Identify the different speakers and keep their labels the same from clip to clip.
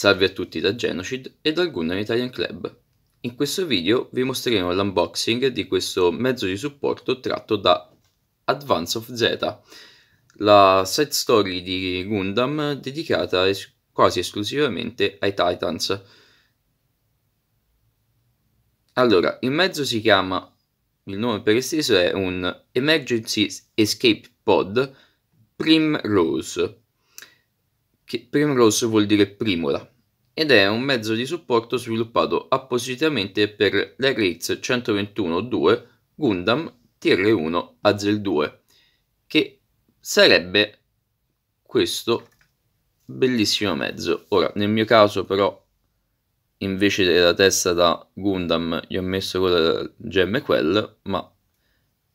Speaker 1: Salve a tutti da Genocid e dal Gunnar Italian Club. In questo video vi mostreremo l'unboxing di questo mezzo di supporto tratto da Advance of Z, la side story di Gundam dedicata es quasi esclusivamente ai Titans. Allora, il mezzo si chiama, il nome per esteso è un Emergency Escape Pod Primrose che Primrose vuol dire primula, ed è un mezzo di supporto sviluppato appositamente per la Rates 121-2 Gundam TR1 Azel 2, che sarebbe questo bellissimo mezzo. Ora, nel mio caso però, invece della testa da Gundam, gli ho messo quella gemme quel, ma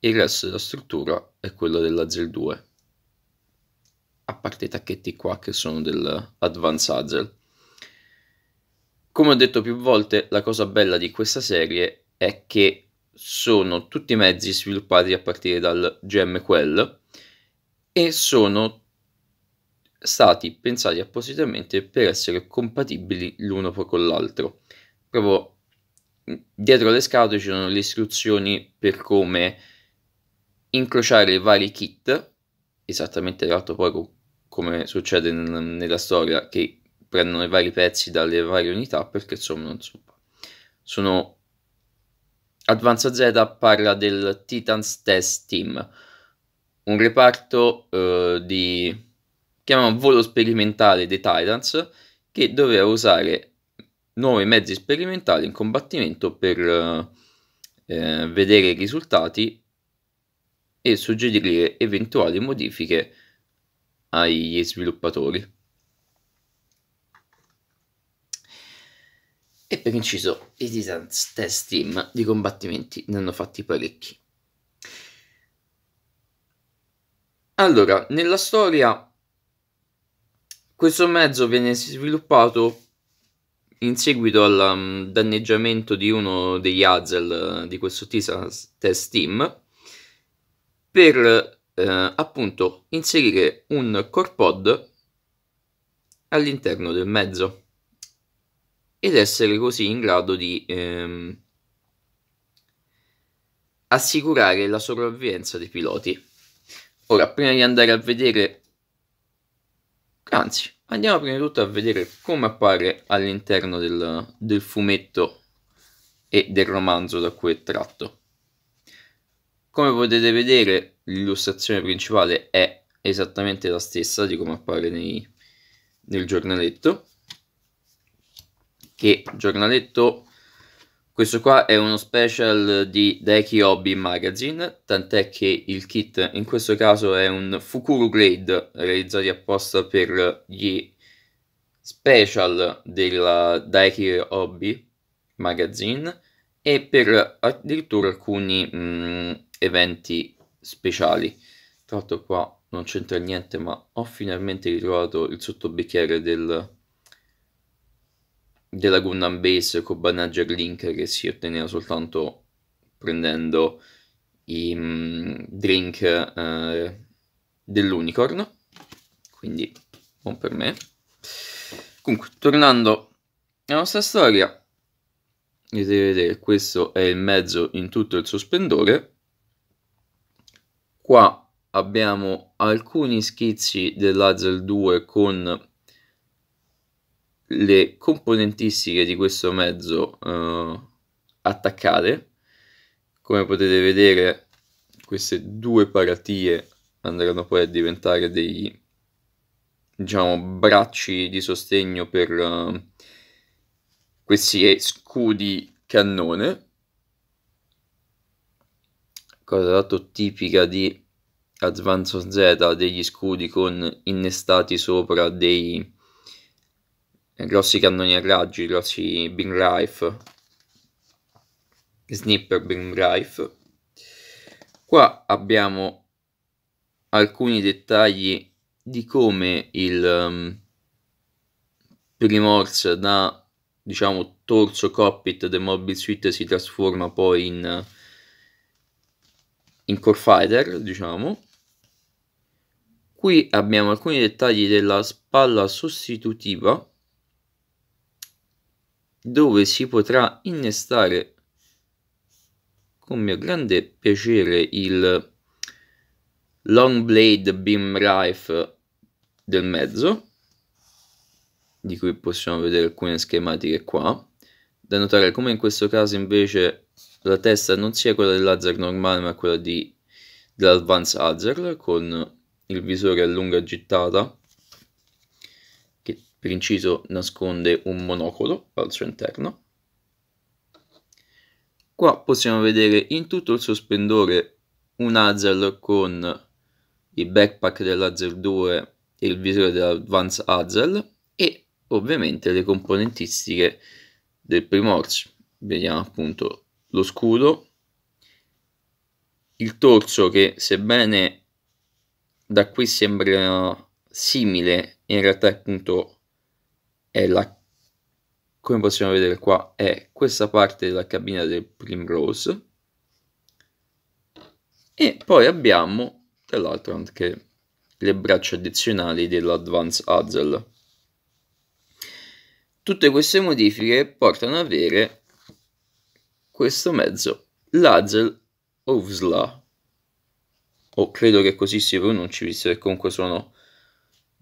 Speaker 1: il resto della struttura è quello della Zel 2 a parte i tacchetti qua che sono dell'Advance Hazel. Come ho detto più volte, la cosa bella di questa serie è che sono tutti mezzi sviluppati a partire dal GMQL e sono stati pensati appositamente per essere compatibili l'uno con l'altro. Proprio dietro le scatole ci sono le istruzioni per come incrociare i vari kit, esattamente tra l'altro poi con come succede in, nella storia, che prendono i vari pezzi dalle varie unità perché insomma non so. Sono Advanza Z parla del Titans Test Team, un reparto eh, di chiamano volo sperimentale dei Titans che doveva usare nuovi mezzi sperimentali in combattimento per eh, eh vedere i risultati e suggerire eventuali modifiche agli sviluppatori. E per inciso, i design test team di combattimenti ne hanno fatti parecchi. Allora, nella storia questo mezzo viene sviluppato in seguito al um, danneggiamento di uno degli Hazel eh, di questo test team per eh, appunto inserire un core pod all'interno del mezzo ed essere così in grado di ehm, assicurare la sopravvivenza dei piloti. Ora, prima di andare a vedere, anzi, andiamo prima di tutto a vedere come appare all'interno del, del fumetto e del romanzo da cui è tratto. Come potete vedere, l'illustrazione principale è esattamente la stessa di come appare nei, nel giornaletto che giornaletto questo qua è uno special di Deki Hobby Magazine, tant'è che il kit in questo caso è un Fukuru Grade realizzato apposta per gli special della Deki Hobby Magazine e per addirittura alcuni mh, mm, eventi speciali. Tra l'altro qua non c'entra niente, ma ho finalmente ritrovato il sottobicchiere del, della Gundam Base con Banager Link che si otteneva soltanto prendendo i mm, drink eh, dell'unicorn. Quindi, buon per me. Comunque, tornando alla nostra storia, vedete, questo è il mezzo in tutto il suo splendore Qua abbiamo alcuni schizzi dell'Azel 2 con le componentistiche di questo mezzo eh, attaccate. Come potete vedere queste due paratie andranno poi a diventare dei diciamo bracci di sostegno per uh, questi scudi cannone cosa tanto tipica di Advanced Z degli scudi con innestati sopra dei grossi cannoni a raggi, grossi beam rifle, snipper beam rifle. Qua abbiamo alcuni dettagli di come il um, Primorse da diciamo torso cockpit del Mobile Suite si trasforma poi in, in Core Fighter, diciamo qui abbiamo alcuni dettagli della spalla sostitutiva dove si potrà innestare con mio grande piacere il long blade beam rifle del mezzo di cui possiamo vedere alcune schematiche qua da notare come in questo caso invece la testa non sia quella dell'Azzer normale ma quella di, dell'Advanced Hazard con il visore a lunga gittata che per inciso nasconde un monocolo al suo interno. Qua possiamo vedere in tutto il suo splendore un Hazel con il backpack dell'Hazel 2 e il visore dell'Advance Hazel e ovviamente le componentistiche del primo Orsi. Vediamo appunto lo scudo, il torso che sebbene da qui sembra simile, in realtà appunto è la come possiamo vedere qua è questa parte della cabina del Primrose e poi abbiamo tra l'altro anche le braccia addizionali dell'Advanced Hazel. Tutte queste modifiche portano ad avere questo mezzo, l'Hazel of Ovsla o credo che così si pronunci, visto che comunque sono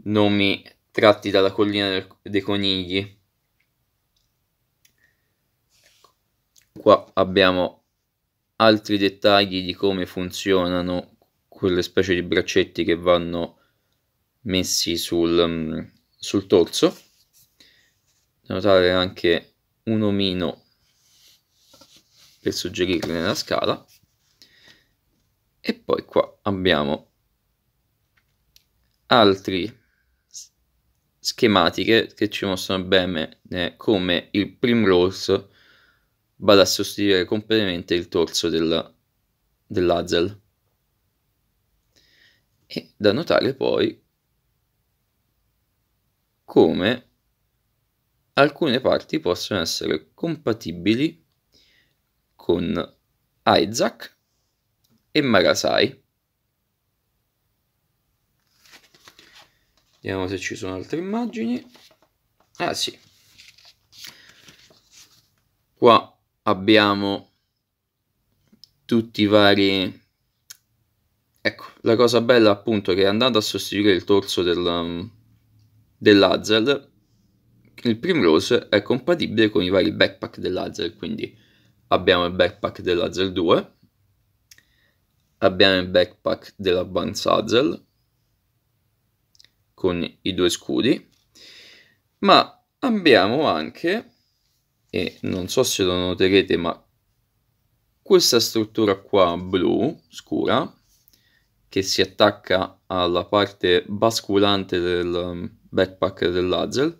Speaker 1: nomi tratti dalla collina del, dei conigli. Qua abbiamo altri dettagli di come funzionano quelle specie di braccetti che vanno messi sul, mm, sul torso. notare anche un omino per suggerirne la scala e poi qua abbiamo altre schematiche che ci mostrano bene eh, come il primrose vada a sostituire completamente il torso della, dell'azel. E da notare poi come alcune parti possono essere compatibili con Isaac e Marasai. Vediamo se ci sono altre immagini. Ah sì. Qua abbiamo tutti i vari... Ecco, la cosa bella appunto è che andando a sostituire il torso del, um, dell'Azel, il Primrose è compatibile con i vari backpack dell'Azel, quindi abbiamo il backpack dell'Azel 2, abbiamo il backpack della Banzazel con i due scudi, ma abbiamo anche, e non so se lo noterete, ma questa struttura qua blu scura che si attacca alla parte basculante del um, backpack dell'Azel,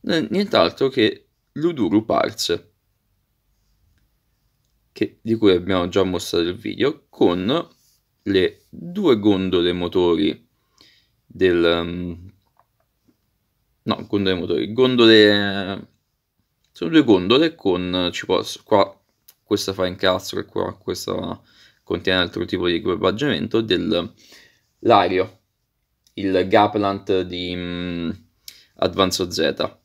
Speaker 1: nient'altro che l'Uduru Parts, che, di cui abbiamo già mostrato il video, con le due gondole motori del... Mm, no, gondole motori, gondole... sono due gondole con... ci posso... qua questa fa incastro e qua questa contiene altro tipo di equipaggiamento dell'ario, il Gaplant di mh, mm, Advanzo Z.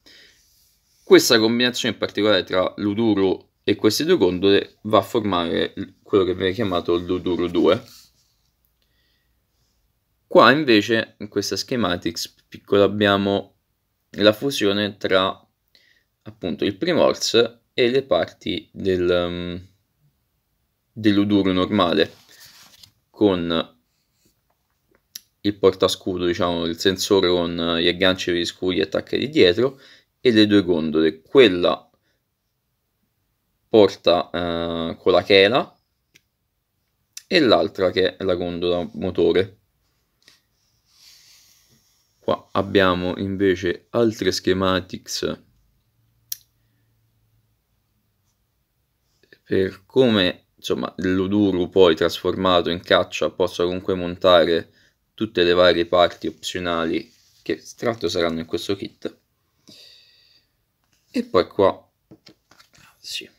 Speaker 1: Questa combinazione in particolare tra l'Uduro e queste due gondole va a formare quello che viene chiamato l'Uduru 2. Qua invece in questa schematics piccola abbiamo la fusione tra appunto il Primors e le parti del, um, mm, dell'uduro normale con il portascudo, diciamo, il sensore con gli agganci per gli scudi e attacchi di dietro e le due gondole, quella porta eh, con la chela e l'altra che è la gondola motore. Qua abbiamo invece altre schematics per come insomma l'Uduru poi trasformato in caccia possa comunque montare tutte le varie parti opzionali che tratto saranno in questo kit e poi qua sì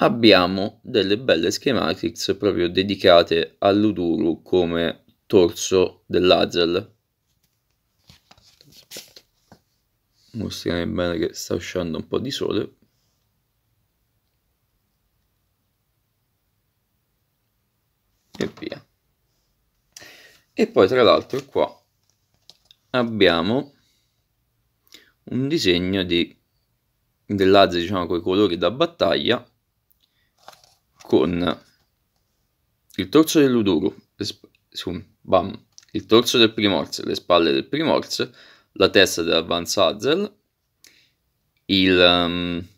Speaker 1: abbiamo delle belle schematics proprio dedicate all'Uduru come torso dell'Azel. Mostriamo bene che sta uscendo un po' di sole. E via. E poi tra l'altro qua abbiamo un disegno di dell'Azel diciamo con i colori da battaglia con il torso dell'Uduru, bam, il torso del Primorz, le spalle del Primorz, la testa dell'Avanzazel, il... Um,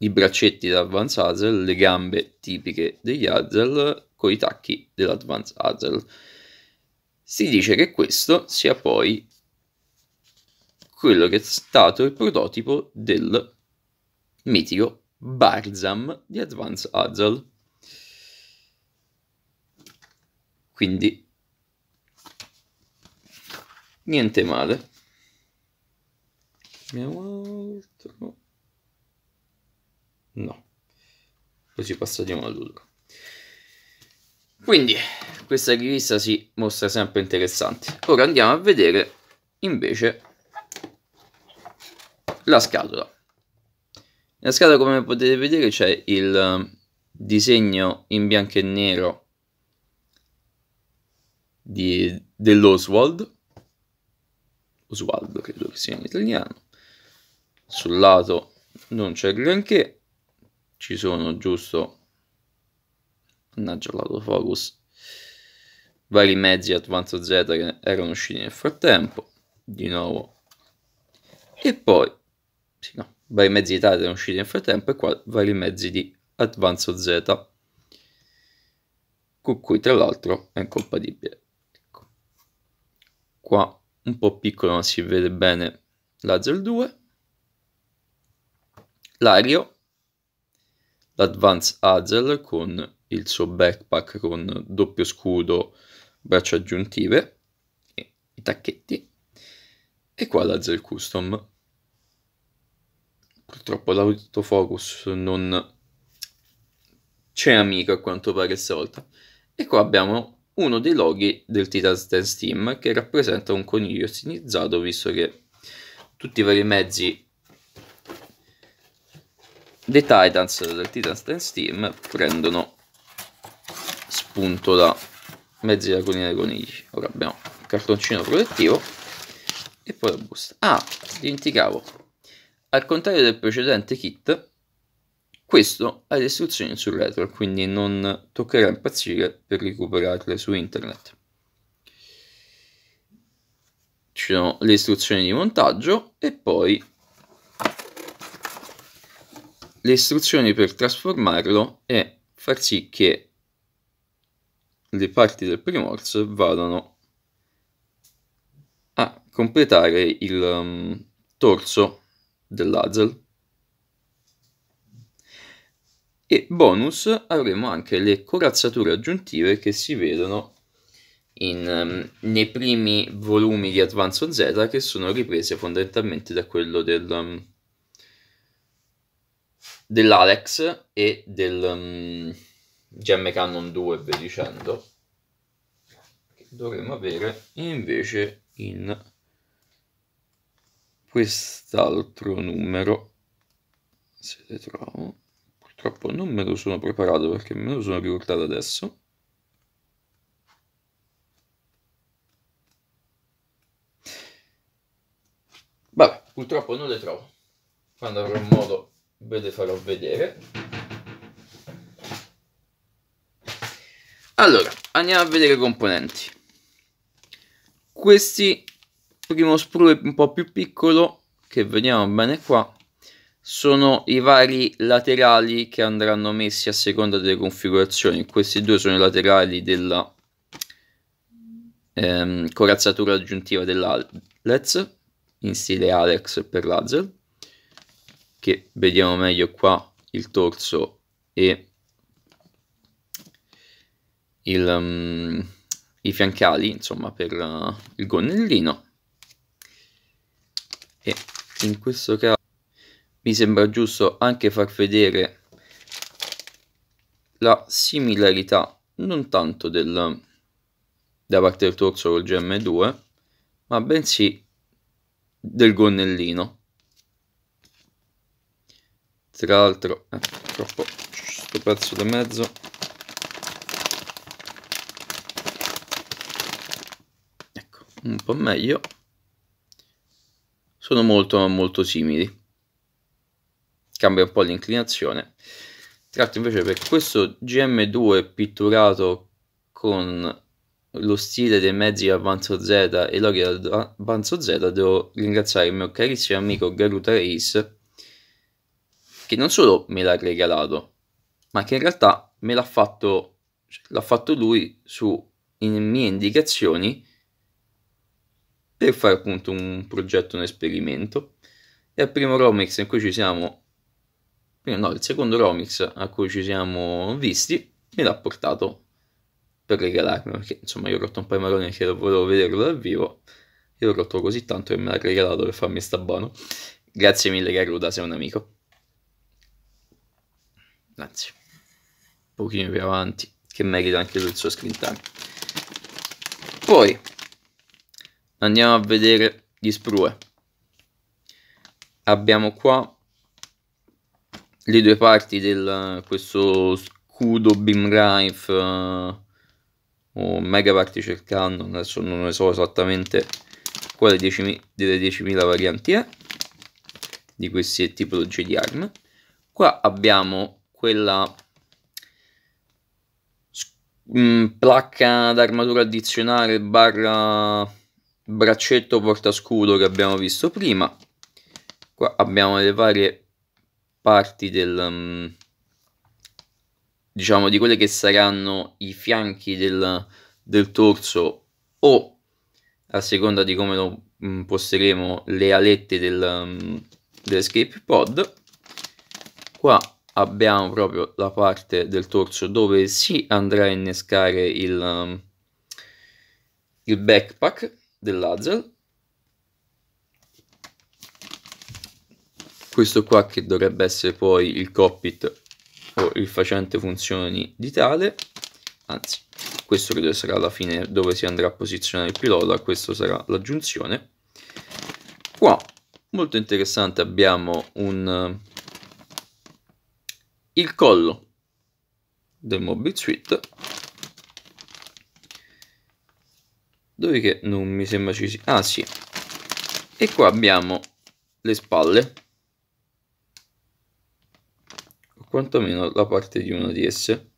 Speaker 1: i braccetti dell'Advance Hazel, le gambe tipiche degli Hazel con i tacchi dell'Advance Hazel. Si dice che questo sia poi quello che è stato il prototipo del mitico Balsam di Advanced Puzzle. Quindi, niente male. Abbiamo altro. No. Così passiamo passeremo all'ultimo. Quindi, questa rivista si mostra sempre interessante. Ora andiamo a vedere, invece, la scatola. Nella scatola come potete vedere c'è il ehm, disegno in bianco e nero dell'Oswald, Oswaldo credo che sia in italiano, sul lato non c'è granché, ci sono giusto, mannaggia l'autofocus, vari mezzi Advanzo Z che erano usciti nel frattempo, di nuovo, e poi, sì no, vari mezzi di Titan usciti nel frattempo e qua vari mezzi di Advanzo Z con cui tra l'altro è incompatibile. Ecco. Qua un po' piccolo ma si vede bene l'Azel 2, l'Ario, l'Advance Azel con il suo backpack con doppio scudo, braccia aggiuntive, i tacchetti, e qua l'Azel Custom Purtroppo l'autofocus non c'è amico a quanto pare stavolta. E qua abbiamo uno dei loghi del Titan 10 Steam che rappresenta un coniglio stilizzato visto che tutti i vari mezzi dei Titans del Titan 10 Steam prendono spunto da mezzi da coniglia dei conigli. Ora abbiamo il cartoncino protettivo e poi la busta. Ah, dimenticavo. Al contrario del precedente kit, questo ha le istruzioni sul retro, quindi non toccherà impazzire per recuperarle su internet. Ci sono le istruzioni di montaggio e poi le istruzioni per trasformarlo e far sì che le parti del primo orso vadano a completare il um, torso dell'Hustle. E bonus avremo anche le corazzature aggiuntive che si vedono in, um, nei primi volumi di Advanced Z che sono riprese fondamentalmente da quello del, um, dell'Alex e del um, Gemme Cannon 2 via dicendo dovremmo avere invece in quest'altro numero, se le trovo, purtroppo non me lo sono preparato perché me lo sono ricordato adesso. Vabbè, purtroppo non le trovo. Quando avrò modo ve le farò vedere. Allora, andiamo a vedere i componenti. Questi primo sprue un po' più piccolo che vediamo bene qua sono i vari laterali che andranno messi a seconda delle configurazioni questi due sono i laterali della ehm, corazzatura aggiuntiva dell'Alex in stile Alex per Lazel che vediamo meglio qua il torso e il, um, i fiancali insomma per uh, il gonnellino e in questo caso mi sembra giusto anche far vedere la similarità non tanto del, da parte del torso col GM2 ma bensì del gonnellino tra l'altro è eh, troppo questo pezzo da mezzo ecco un po' meglio sono molto ma molto simili cambia un po' l'inclinazione tratto invece per questo GM2 pitturato con lo stile dei mezzi Avanzo Z e l'Ori Avanzo Z devo ringraziare il mio carissimo amico Garuta Race che non solo me l'ha regalato ma che in realtà me l'ha fatto, l'ha fatto lui su in mie indicazioni per fare appunto un progetto, un esperimento. E al primo Romix in cui ci siamo, no, il secondo Romix a cui ci siamo visti, me l'ha portato per regalarmi, perché insomma io ho rotto un po' i maroni che volevo vederlo dal vivo, io ho rotto così tanto che me l'ha regalato per farmi sta buono. Grazie mille Garuda, sei un amico. Anzi, un pochino più avanti, che merita anche lui il suo screen time. Poi, andiamo a vedere gli sprue abbiamo qua le due parti del questo scudo beam rifle uh, eh, o mega particle cercando adesso non ne so esattamente quale delle 10.000 varianti è di queste tipologie di arma qua abbiamo quella mh, mm, placca d'armatura addizionale barra braccetto porta scudo che abbiamo visto prima qua abbiamo le varie parti del mm, diciamo di quelle che saranno i fianchi del, del torso o a seconda di come lo imposteremo mm, le alette del, mm, dell'escape pod qua abbiamo proprio la parte del torso dove si andrà a innescare il, il backpack dell'Azel questo qua che dovrebbe essere poi il cockpit o il facente funzioni di tale anzi questo credo sarà la fine dove si andrà a posizionare il pilota questo sarà l'aggiunzione qua molto interessante abbiamo un il collo del mobile suite Dove che non mi sembra ci sia? Ah sì. E qua abbiamo le spalle. O quantomeno la parte di una di esse.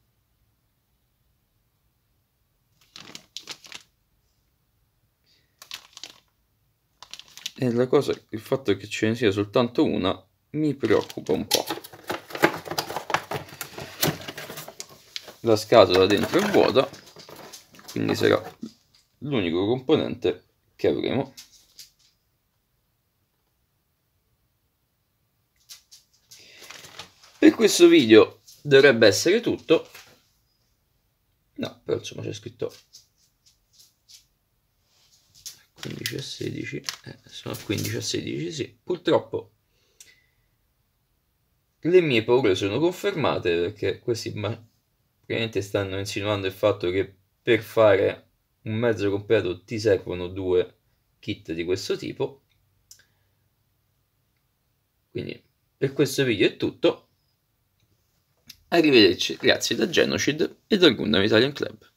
Speaker 1: E la cosa, il fatto che ce ne sia soltanto una mi preoccupa un po'. La scatola dentro è vuota, quindi sarà l'unico componente che avremo. Per questo video dovrebbe essere tutto. No, però insomma c'è scritto 15 a 16, eh, sono 15 a 16, sì. Purtroppo le mie paure sono confermate perché questi ma, stanno insinuando il fatto che per fare un mezzo completo ti servono due kit di questo tipo quindi per questo video è tutto arrivederci grazie da Genocid e dal Gundam Italian Club